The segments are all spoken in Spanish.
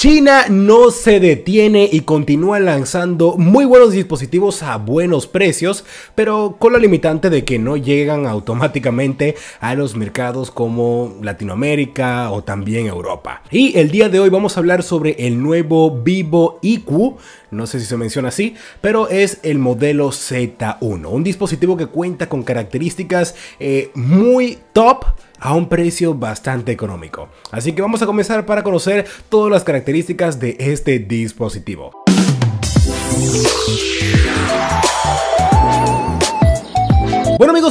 China no se detiene y continúa lanzando muy buenos dispositivos a buenos precios, pero con la limitante de que no llegan automáticamente a los mercados como Latinoamérica o también Europa. Y el día de hoy vamos a hablar sobre el nuevo Vivo IQ, no sé si se menciona así, pero es el modelo Z1, un dispositivo que cuenta con características eh, muy top a un precio bastante económico. Así que vamos a comenzar para conocer todas las características de este dispositivo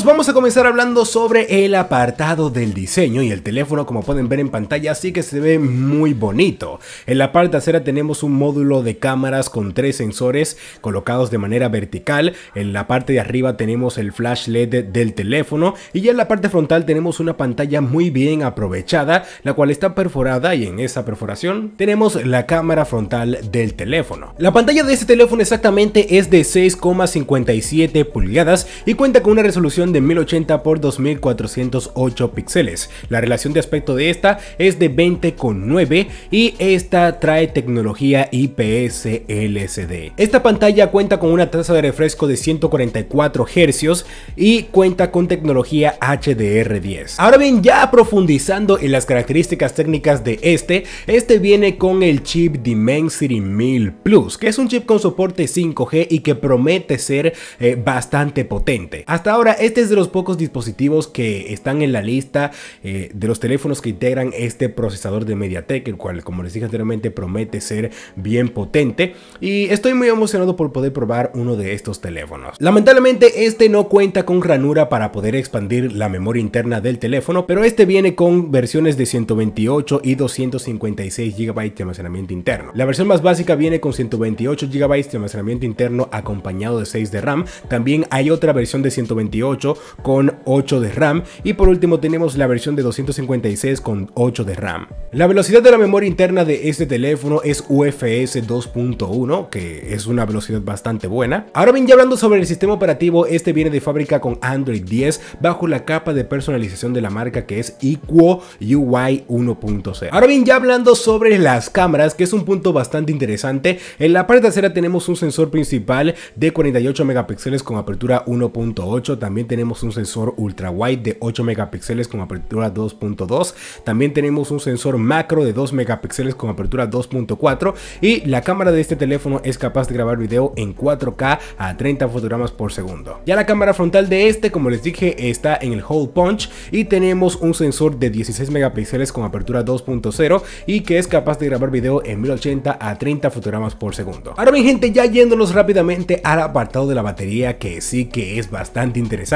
vamos a comenzar hablando sobre el apartado del diseño y el teléfono como pueden ver en pantalla sí que se ve muy bonito. En la parte acera tenemos un módulo de cámaras con tres sensores colocados de manera vertical, en la parte de arriba tenemos el flash LED del teléfono y ya en la parte frontal tenemos una pantalla muy bien aprovechada, la cual está perforada y en esa perforación tenemos la cámara frontal del teléfono. La pantalla de este teléfono exactamente es de 6,57 pulgadas y cuenta con una resolución de 1080 x 2408 píxeles. La relación de aspecto de esta es de 20 con 9 y esta trae tecnología IPS LCD. Esta pantalla cuenta con una tasa de refresco de 144 hercios y cuenta con tecnología HDR10. Ahora bien, ya profundizando en las características técnicas de este, este viene con el chip Dimensity 1000 Plus, que es un chip con soporte 5G y que promete ser eh, bastante potente. Hasta ahora es este es de los pocos dispositivos que están en la lista eh, de los teléfonos que integran este procesador de MediaTek, el cual, como les dije anteriormente, promete ser bien potente. Y estoy muy emocionado por poder probar uno de estos teléfonos. Lamentablemente, este no cuenta con ranura para poder expandir la memoria interna del teléfono, pero este viene con versiones de 128 y 256 GB de almacenamiento interno. La versión más básica viene con 128 GB de almacenamiento interno acompañado de 6 de RAM. También hay otra versión de 128 con 8 de RAM y por último tenemos la versión de 256 con 8 de RAM. La velocidad de la memoria interna de este teléfono es UFS 2.1 que es una velocidad bastante buena. Ahora bien ya hablando sobre el sistema operativo este viene de fábrica con Android 10 bajo la capa de personalización de la marca que es Equo UI 1.0. Ahora bien ya hablando sobre las cámaras que es un punto bastante interesante. En la parte trasera tenemos un sensor principal de 48 megapíxeles con apertura 1.8 también tenemos un sensor ultra wide de 8 megapíxeles con apertura 2.2. También tenemos un sensor macro de 2 megapíxeles con apertura 2.4. Y la cámara de este teléfono es capaz de grabar video en 4K a 30 fotogramas por segundo. Ya la cámara frontal de este, como les dije, está en el hole punch. Y tenemos un sensor de 16 megapíxeles con apertura 2.0 y que es capaz de grabar video en 1080 a 30 fotogramas por segundo. Ahora mi gente, ya yéndonos rápidamente al apartado de la batería que sí que es bastante interesante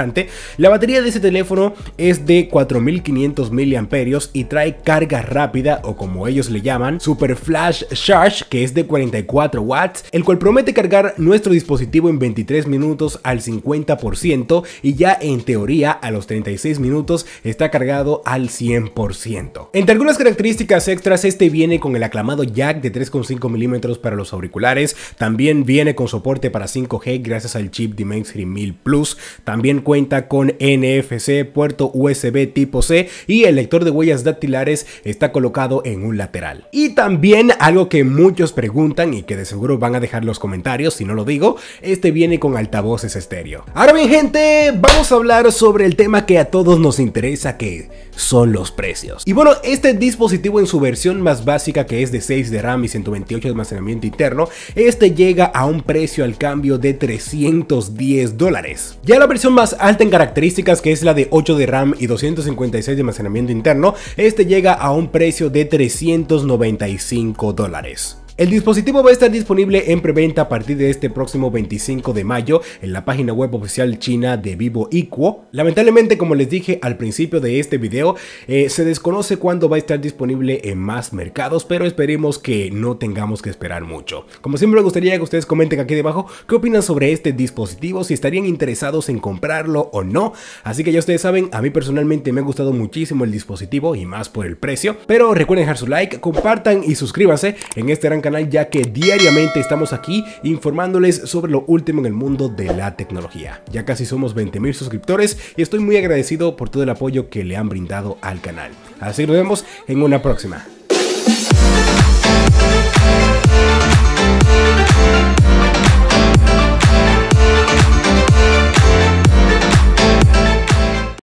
la batería de ese teléfono es de 4500 mAh y trae carga rápida o como ellos le llaman, Super Flash Charge, que es de 44 watts, el cual promete cargar nuestro dispositivo en 23 minutos al 50% y ya en teoría a los 36 minutos está cargado al 100%. Entre algunas características extras, este viene con el aclamado jack de 3,5 milímetros para los auriculares, también viene con soporte para 5G gracias al chip Dimensity 1000 Plus, también cuenta con NFC, puerto USB tipo C y el lector de huellas dactilares está colocado en un lateral. Y también algo que muchos preguntan y que de seguro van a dejar los comentarios si no lo digo, este viene con altavoces estéreo. Ahora bien gente, vamos a hablar sobre el tema que a todos nos interesa que son los precios. Y bueno, este dispositivo en su versión más básica que es de 6 de RAM y 128 de almacenamiento interno, este llega a un precio al cambio de 310 dólares. Ya la versión más alta en características que es la de 8 de RAM y 256 de almacenamiento interno, este llega a un precio de 395 dólares. El dispositivo va a estar disponible en preventa a partir de este próximo 25 de mayo en la página web oficial china de Vivo Equo. Lamentablemente, como les dije al principio de este video, eh, se desconoce cuándo va a estar disponible en más mercados, pero esperemos que no tengamos que esperar mucho. Como siempre me gustaría que ustedes comenten aquí debajo qué opinan sobre este dispositivo, si estarían interesados en comprarlo o no. Así que ya ustedes saben, a mí personalmente me ha gustado muchísimo el dispositivo y más por el precio. Pero recuerden dejar su like, compartan y suscríbanse en este gran canal ya que diariamente estamos aquí informándoles sobre lo último en el mundo de la tecnología. Ya casi somos 20.000 suscriptores y estoy muy agradecido por todo el apoyo que le han brindado al canal. Así nos vemos en una próxima.